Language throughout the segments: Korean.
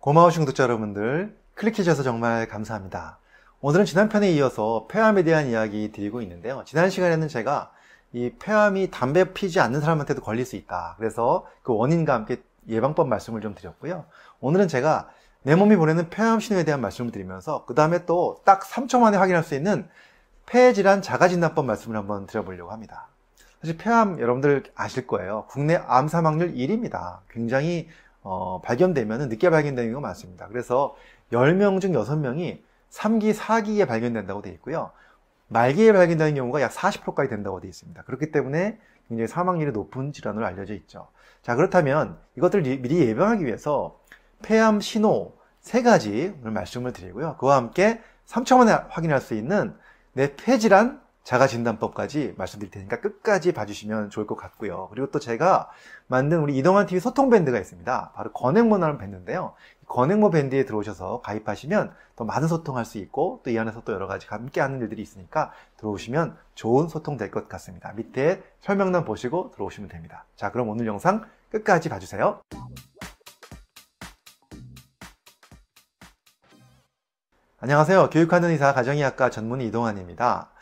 고마워 중독자 여러분들 클릭해주셔서 정말 감사합니다. 오늘은 지난 편에 이어서 폐암에 대한 이야기 드리고 있는데요. 지난 시간에는 제가 이 폐암이 담배 피지 않는 사람한테도 걸릴 수 있다. 그래서 그 원인과 함께 예방법 말씀을 좀 드렸고요. 오늘은 제가 내 몸이 보내는 폐암 신호에 대한 말씀을 드리면서 그 다음에 또 딱 3초 만에 확인할 수 있는 폐질환 자가진단법 말씀을 한번 드려보려고 합니다. 사실 폐암 여러분들 아실 거예요. 국내 암 사망률 1위입니다. 굉장히 어, 발견되면 늦게 발견되는 경우가 많습니다. 그래서 10명 중 6명이 3기, 4기에 발견된다고 되어 있고요. 말기에 발견되는 경우가 약 40%까지 된다고 되어 있습니다. 그렇기 때문에 굉장히 사망률이 높은 질환으로 알려져 있죠. 자, 그렇다면 이것들을 예, 미리 예방하기 위해서 폐암 신호 세 가지 오늘 말씀을 드리고요. 그와 함께 3초만에 확인할 수 있는 내 폐질환 자가진단법까지 말씀드릴 테니까 끝까지 봐주시면 좋을 것 같고요. 그리고 또 제가 만든 우리 이동환 TV 소통 밴드가 있습니다. 바로 건행모라는 밴드인데요. 건행모 밴드에 들어오셔서 가입하시면 더 많은 소통할 수 있고 또 이 안에서 또 여러 가지 함께하는 일들이 있으니까 들어오시면 좋은 소통 될 것 같습니다. 밑에 설명란 보시고 들어오시면 됩니다. 자, 그럼 오늘 영상 끝까지 봐주세요. 안녕하세요. 교육하는 의사 가정의학과 전문의 이동환입니다.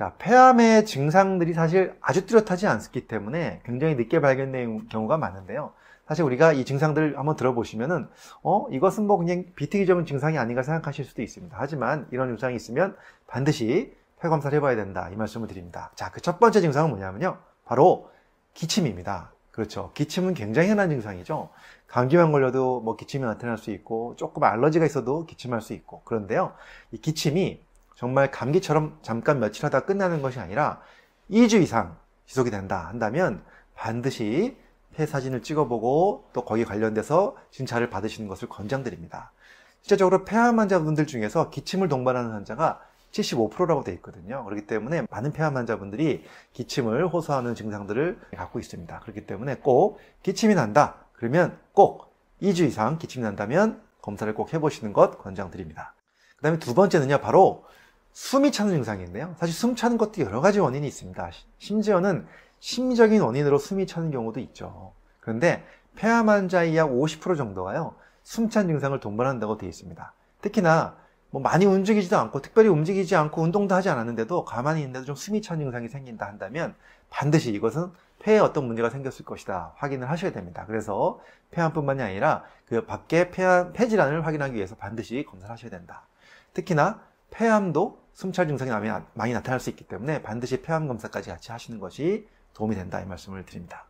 자, 폐암의 증상들이 사실 아주 뚜렷하지 않기 때문에 굉장히 늦게 발견된 경우가 많은데요. 사실 우리가 이 증상들을 한번 들어보시면은 어 이것은 뭐 그냥 비특이적인 증상이 아닌가 생각하실 수도 있습니다. 하지만 이런 증상이 있으면 반드시 폐 검사를 해봐야 된다 이 말씀을 드립니다. 자그 첫 번째 증상은 뭐냐면요, 바로 기침입니다. 그렇죠. 기침은 굉장히 흔한 증상이죠. 감기만 걸려도 뭐 기침이 나타날 수 있고 조금 알러지가 있어도 기침할 수 있고 그런데요, 이 기침이 정말 감기처럼 잠깐 며칠 하다 끝나는 것이 아니라 2주 이상 지속이 된다 한다면 반드시 폐사진을 찍어보고 또 거기 관련돼서 진찰을 받으시는 것을 권장드립니다. 실제적으로 폐암 환자분들 중에서 기침을 동반하는 환자가 75%라고 되어 있거든요. 그렇기 때문에 많은 폐암 환자분들이 기침을 호소하는 증상들을 갖고 있습니다. 그렇기 때문에 꼭 기침이 난다. 그러면 꼭 2주 이상 기침이 난다면 검사를 꼭 해보시는 것 권장드립니다. 그 다음에 두 번째는요, 바로 숨이 차는 증상인데요 사실 숨 차는 것도 여러 가지 원인이 있습니다. 심지어는 심리적인 원인으로 숨이 차는 경우도 있죠. 그런데 폐암 환자의 약 50% 정도가요. 숨찬 증상을 동반한다고 되어 있습니다. 특히나 뭐 많이 움직이지도 않고 특별히 움직이지 않고 운동도 하지 않았는데도 가만히 있는데도 좀 숨이 찬 증상이 생긴다 한다면 반드시 이것은 폐에 어떤 문제가 생겼을 것이다 확인을 하셔야 됩니다. 그래서 폐암뿐만이 아니라 그 밖에 폐, 폐질환을 확인하기 위해서 반드시 검사를 하셔야 된다. 특히나 폐암도 숨찰 증상이 나면 많이 나타날 수 있기 때문에 반드시 폐암 검사까지 같이 하시는 것이 도움이 된다 이 말씀을 드립니다.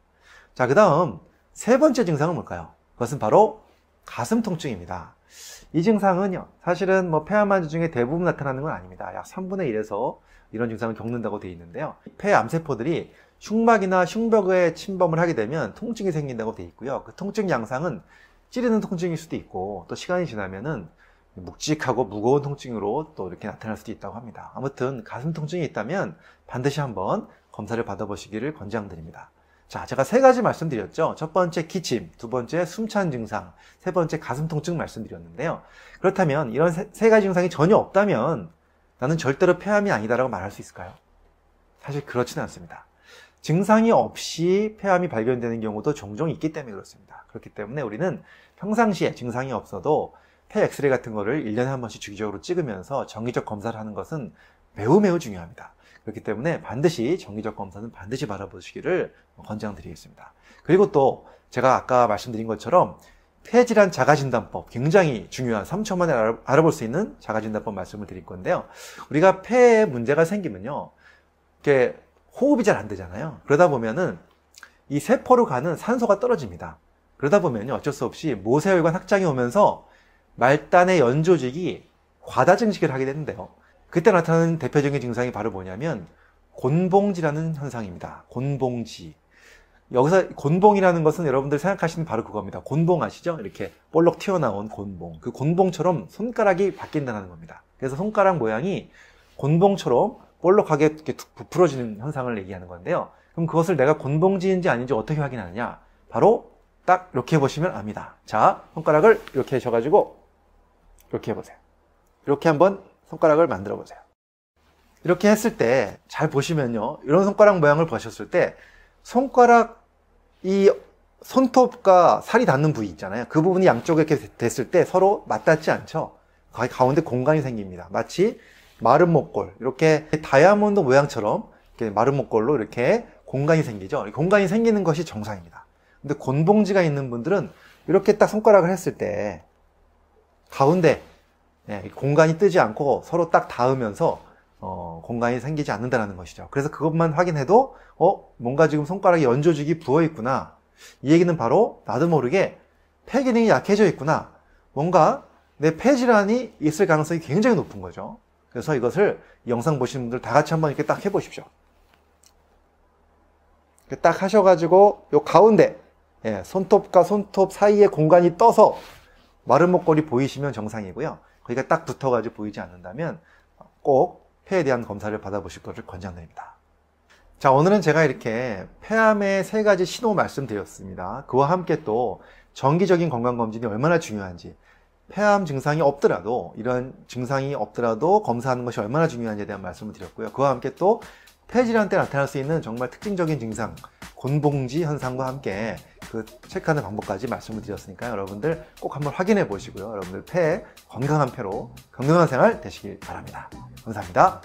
자, 그 다음 세 번째 증상은 뭘까요? 그것은 바로 가슴 통증입니다. 이 증상은요, 사실은 뭐 폐암 환자 중에 대부분 나타나는 건 아닙니다. 약 3분의 1에서 이런 증상을 겪는다고 되어 있는데요. 폐암세포들이 흉막이나 흉벽에 침범을 하게 되면 통증이 생긴다고 되어 있고요. 그 통증 양상은 찌르는 통증일 수도 있고 또 시간이 지나면은 묵직하고 무거운 통증으로 또 이렇게 나타날 수도 있다고 합니다. 아무튼 가슴 통증이 있다면 반드시 한번 검사를 받아보시기를 권장드립니다. 자, 제가 세 가지 말씀드렸죠. 첫 번째 기침, 두 번째 숨찬 증상, 세 번째 가슴 통증 말씀드렸는데요. 그렇다면 이런 세, 세 가지 증상이 전혀 없다면 나는 절대로 폐암이 아니다라고 말할 수 있을까요? 사실 그렇지는 않습니다. 증상이 없이 폐암이 발견되는 경우도 종종 있기 때문에 그렇습니다. 그렇기 때문에 우리는 평상시에 증상이 없어도 폐 엑스레이 같은 거를 1년에 한 번씩 주기적으로 찍으면서 정기적 검사를 하는 것은 매우 매우 중요합니다. 그렇기 때문에 반드시 정기적 검사는 반드시 바라보시기를 권장드리겠습니다. 그리고 또 제가 아까 말씀드린 것처럼 폐질환 자가진단법 굉장히 중요한 3초 만에 알아볼 수 있는 자가진단법 말씀을 드릴 건데요. 우리가 폐에 문제가 생기면요. 이게 호흡이 잘 안 되잖아요. 그러다 보면은 이 세포로 가는 산소가 떨어집니다. 그러다 보면요. 어쩔 수 없이 모세혈관 확장이 오면서 말단의 연조직이 과다 증식을 하게 되는데요. 그때 나타나는 대표적인 증상이 바로 뭐냐면 곤봉지라는 현상입니다. 곤봉지. 여기서 곤봉이라는 것은 여러분들 생각하시는 바로 그겁니다. 곤봉 아시죠? 이렇게 볼록 튀어나온 곤봉. 그 곤봉처럼 손가락이 바뀐다는 겁니다. 그래서 손가락 모양이 곤봉처럼 볼록하게 이렇게 부풀어지는 현상을 얘기하는 건데요. 그럼 그것을 내가 곤봉지인지 아닌지 어떻게 확인하느냐? 바로 딱 이렇게 해보시면 압니다. 자, 손가락을 이렇게 하셔가지고 이렇게 해보세요. 이렇게 한번 손가락을 만들어 보세요. 이렇게 했을 때 잘 보시면요. 이런 손가락 모양을 보셨을 때 손가락 이 손톱과 살이 닿는 부위 있잖아요. 그 부분이 양쪽에 이렇게 됐을 때 서로 맞닿지 않죠. 가운데 공간이 생깁니다. 마치 마른 목골 이렇게 다이아몬드 모양처럼 이렇게 마른 목골로 이렇게 공간이 생기죠. 공간이 생기는 것이 정상입니다. 근데 곤봉지가 있는 분들은 이렇게 딱 손가락을 했을 때 가운데 예, 공간이 뜨지 않고 서로 딱 닿으면서 어, 공간이 생기지 않는다는 것이죠. 그래서 그것만 확인해도 어 뭔가 지금 손가락이 연조직이 부어 있구나. 이 얘기는 바로 나도 모르게 폐 기능이 약해져 있구나. 뭔가 내폐 질환이 있을 가능성이 굉장히 높은 거죠. 그래서 이것을 영상 보시는 분들 다 같이 한번 이렇게 딱 해보십시오. 딱 하셔가지고 요 가운데 예, 손톱과 손톱 사이에 공간이 떠서 마른 목걸이 보이시면 정상이고요. 거기가 딱 붙어가지고 보이지 않는다면 꼭 폐에 대한 검사를 받아보실 것을 권장드립니다. 자, 오늘은 제가 이렇게 폐암의 세 가지 신호 말씀드렸습니다. 그와 함께 또 정기적인 건강검진이 얼마나 중요한지, 폐암 증상이 없더라도, 이런 증상이 없더라도 검사하는 것이 얼마나 중요한지에 대한 말씀을 드렸고요. 그와 함께 또 폐질환 때 나타날 수 있는 정말 특징적인 증상, 곤봉지 현상과 함께 그 체크하는 방법까지 말씀을 드렸으니까 여러분들 꼭 한번 확인해 보시고요. 여러분들 폐 건강한 폐로 건강한 생활 되시길 바랍니다. 감사합니다.